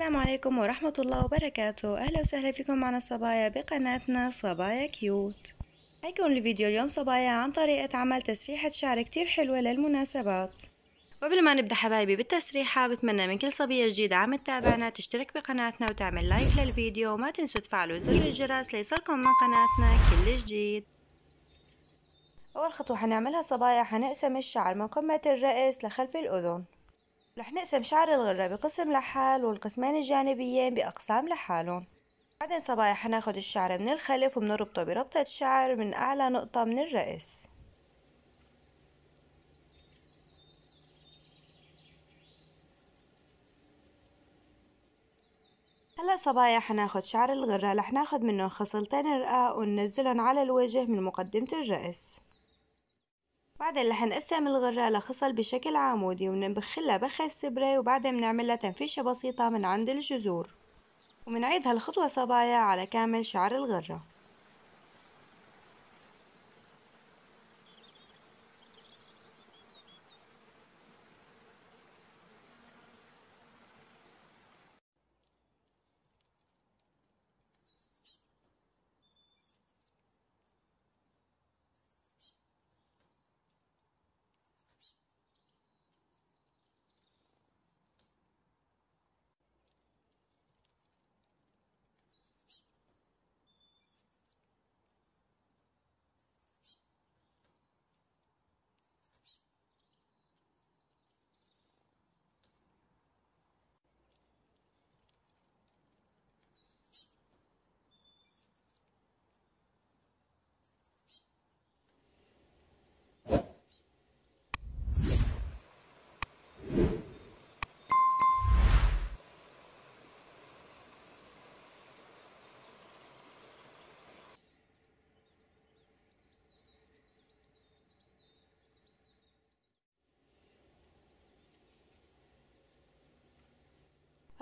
السلام عليكم ورحمة الله وبركاته أهلا وسهلا فيكم معنا صبايا بقناتنا صبايا كيوت هيكون الفيديو اليوم صبايا عن طريقة عمل تسريحة شعر كتير حلوة للمناسبات قبل ما نبدأ حبايبي بالتسريحة بتمنى من كل صبية جديدة عم تتابعنا تشترك بقناتنا وتعمل لايك للفيديو وما تنسوا تفعلوا زر الجرس ليصلكم من قناتنا كل جديد أول خطوة حنعملها صبايا حنقسم الشعر من قمة الرأس لخلف الأذن رح نقسم شعر الغرة بقسم لحال والقسمين الجانبيين بأقسام لحالهم بعدين صبايا حناخد الشعر من الخلف وبنربطه بربطة شعر من أعلى نقطة من الرأس هلا صبايا حناخد شعر الغرة رح ناخد منه خصلتين رقاق وننزلهم على الوجه من مقدمة الرأس بعدين رح نقسم الغرة لخصل بشكل عمودي وبنبخلها بخ السبرة وبعدين بنعملها تنفيشة بسيطة من عند الجذور وبنعيد هالخطوة صبايا على كامل شعر الغرة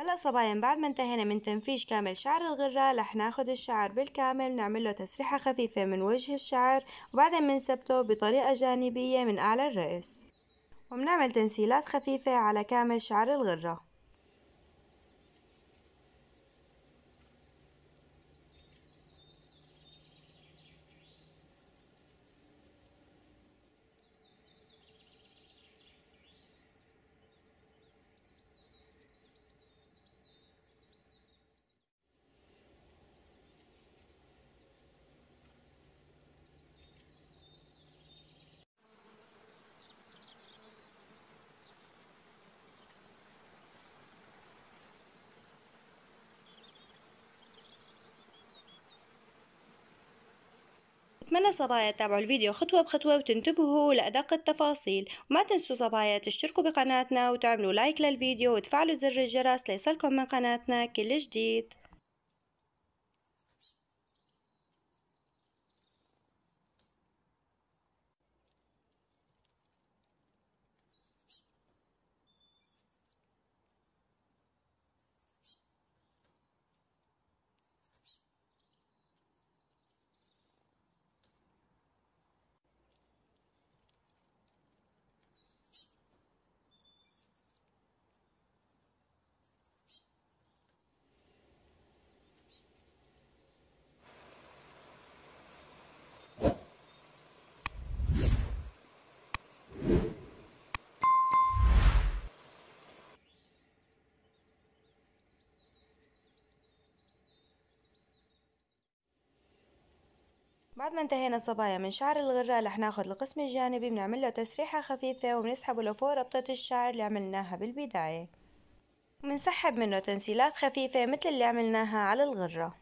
هلا صبايا بعد ما انتهينا من تنفيش كامل شعر الغرة رح ناخد الشعر بالكامل نعمل له تسريحة خفيفة من وجه الشعر وبعدين بنثبته بطريقة جانبية من أعلى الرأس وبنعمل تنسيلات خفيفة على كامل شعر الغرة أتمنى صبايا تتابعوا الفيديو خطوة بخطوة وتنتبهوا لأدق التفاصيل وما تنسوا صبايا تشتركوا بقناتنا وتعملوا لايك للفيديو وتفعلوا زر الجرس ليصلكم من قناتنا كل جديد بعد ما انتهينا الصبايا من شعر الغرة رح ناخد القسم الجانبي بنعمل له تسريحة خفيفة وبنسحبه لفوق ربطة الشعر اللي عملناها بالبداية وبنسحب منه تنسيلات خفيفة مثل اللي عملناها على الغرة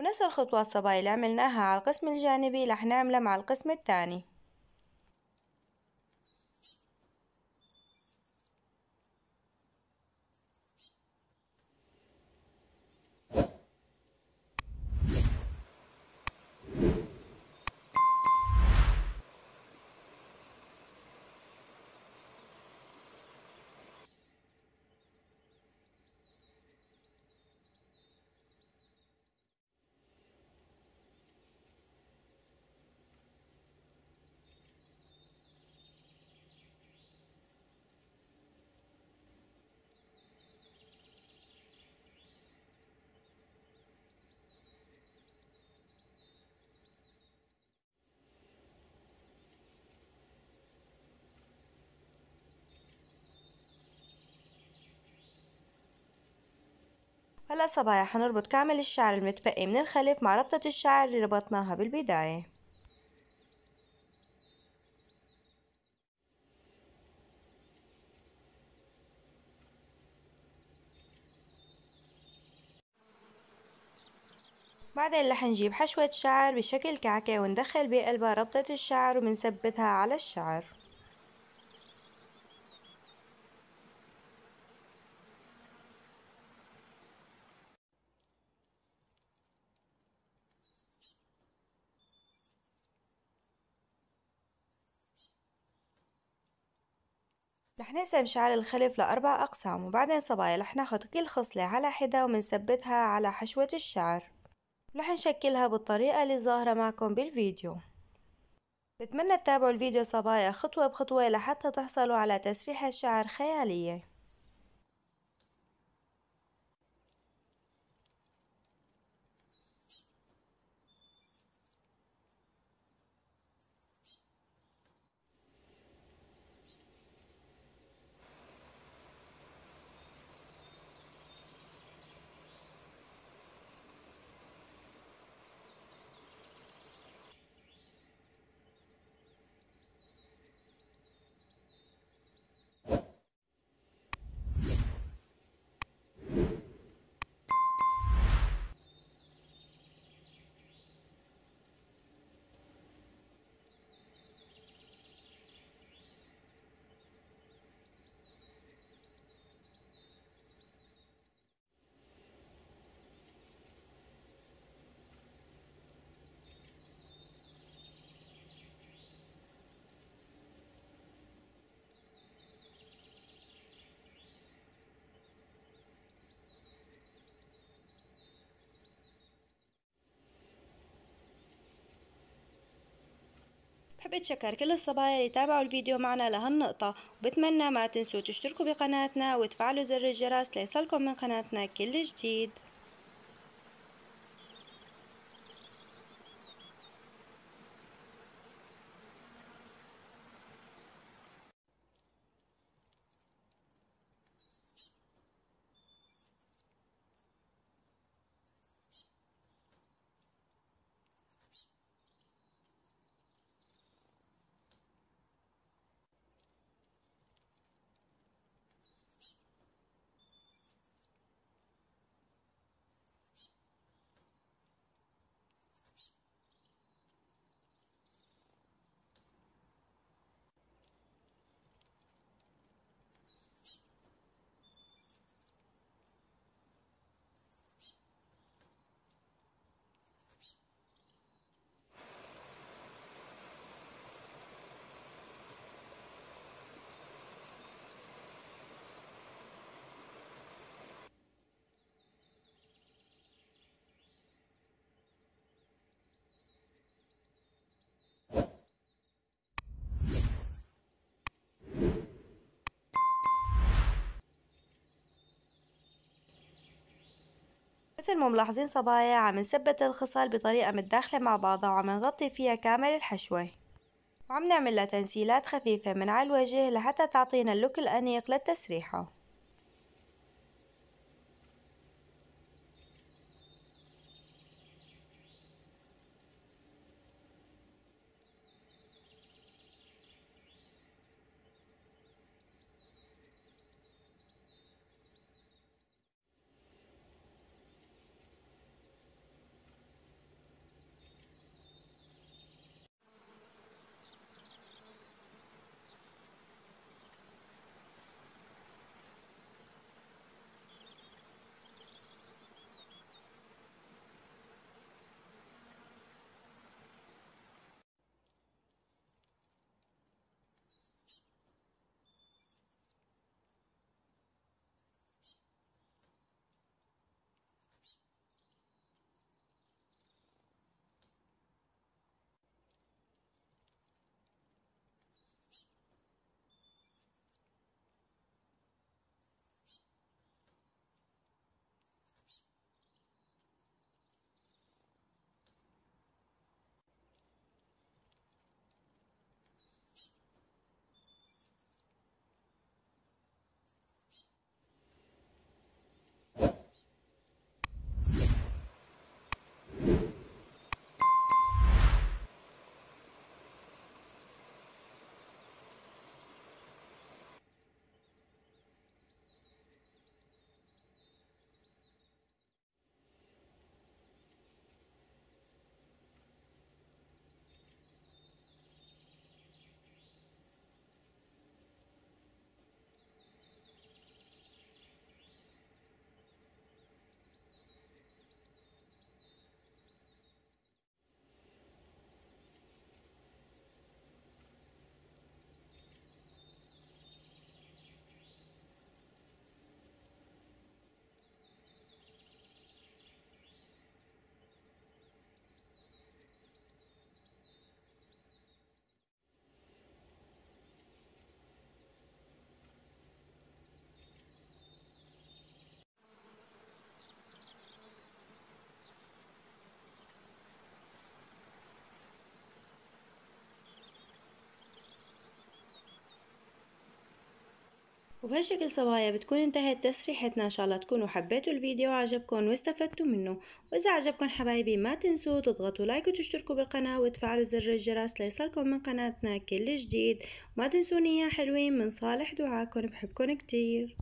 ونفس الخطوات صبايا اللي عملناها على القسم الجانبي رح نعمله مع القسم الثاني هلا صبايا حنربط كامل الشعر المتبقي من الخلف مع ربطة الشعر اللي ربطناها بالبداية بعدين رح نجيب حشوة شعر بشكل كعكة وندخل بقلبها ربطة الشعر وبنثبتها على الشعر رح نقسم شعر الخلف لأربع أقسام وبعدين صبايا رح ناخد كل خصلة على حدة ومنثبتها على حشوة الشعر رح نشكلها بالطريقة اللي ظاهرة معكم بالفيديو بتمنى تتابعوا الفيديو صبايا خطوة بخطوة لحتى تحصلوا على تسريحة شعر خيالية حبيت شكر كل الصبايا اللي تابعوا الفيديو معنا لهالنقطة وبتمنى ما تنسوا تشتركوا بقناتنا وتفعلوا زر الجرس ليصلكم من قناتنا كل جديد مثل ما ملاحظين صبايا عم نثبت الخصال بطريقة متداخلة مع بعضها وعم نغطي فيها كامل الحشوة وعم نعمل لها تنسيلات خفيفة من على الوجه لحتى تعطينا اللوك الأنيق للتسريحة وبهالشكل صبايا بتكون انتهت تسريحتنا ان شاء الله تكونوا حبيتوا الفيديو وعجبكم واستفدتوا منه واذا عجبكم حبايبي ما تنسوا تضغطوا لايك وتشتركوا بالقناة وتفعلوا زر الجرس ليصلكم من قناتنا كل جديد وما تنسوني يا حلوين من صالح دعاكم بحبكم كتير